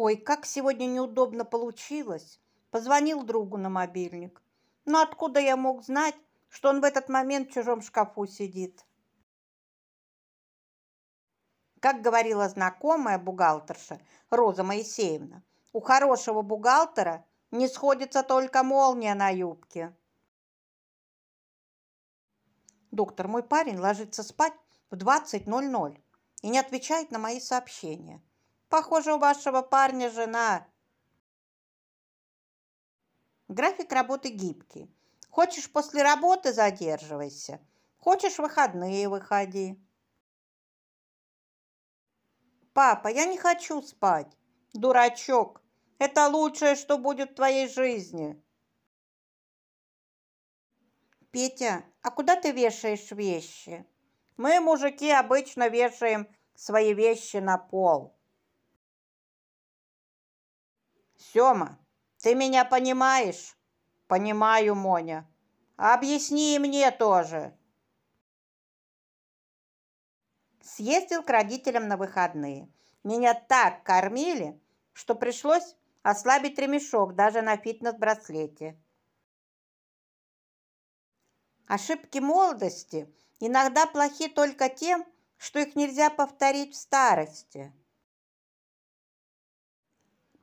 Ой, как сегодня неудобно получилось. Позвонил другу на мобильник. Но «Ну, откуда я мог знать, что он в этот момент в чужом шкафу сидит? Как говорила знакомая бухгалтерша Роза Моисеевна, у хорошего бухгалтера не сходится только молния на юбке. Доктор, мой парень ложится спать в 20.00 и не отвечает на мои сообщения. Похоже, у вашего парня жена. График работы гибкий. Хочешь после работы задерживайся. Хочешь выходные выходи. Папа, я не хочу спать. Дурачок, это лучшее, что будет в твоей жизни. Петя, а куда ты вешаешь вещи? Мы, мужики, обычно вешаем свои вещи на пол. Сёма, ты меня понимаешь? Понимаю, Моня. Объясни и мне тоже. Съездил к родителям на выходные. Меня так кормили, что пришлось ослабить ремешок даже на фитнес-браслете. Ошибки молодости иногда плохи только тем, что их нельзя повторить в старости.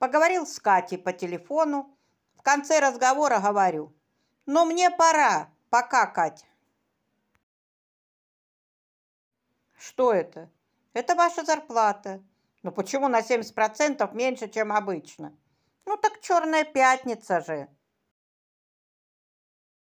Поговорил с Катей по телефону. В конце разговора говорю. Но «Ну, мне пора. Пока, Кать". Что это? Это ваша зарплата. Но ну, почему на 70% меньше, чем обычно? Ну так черная пятница же.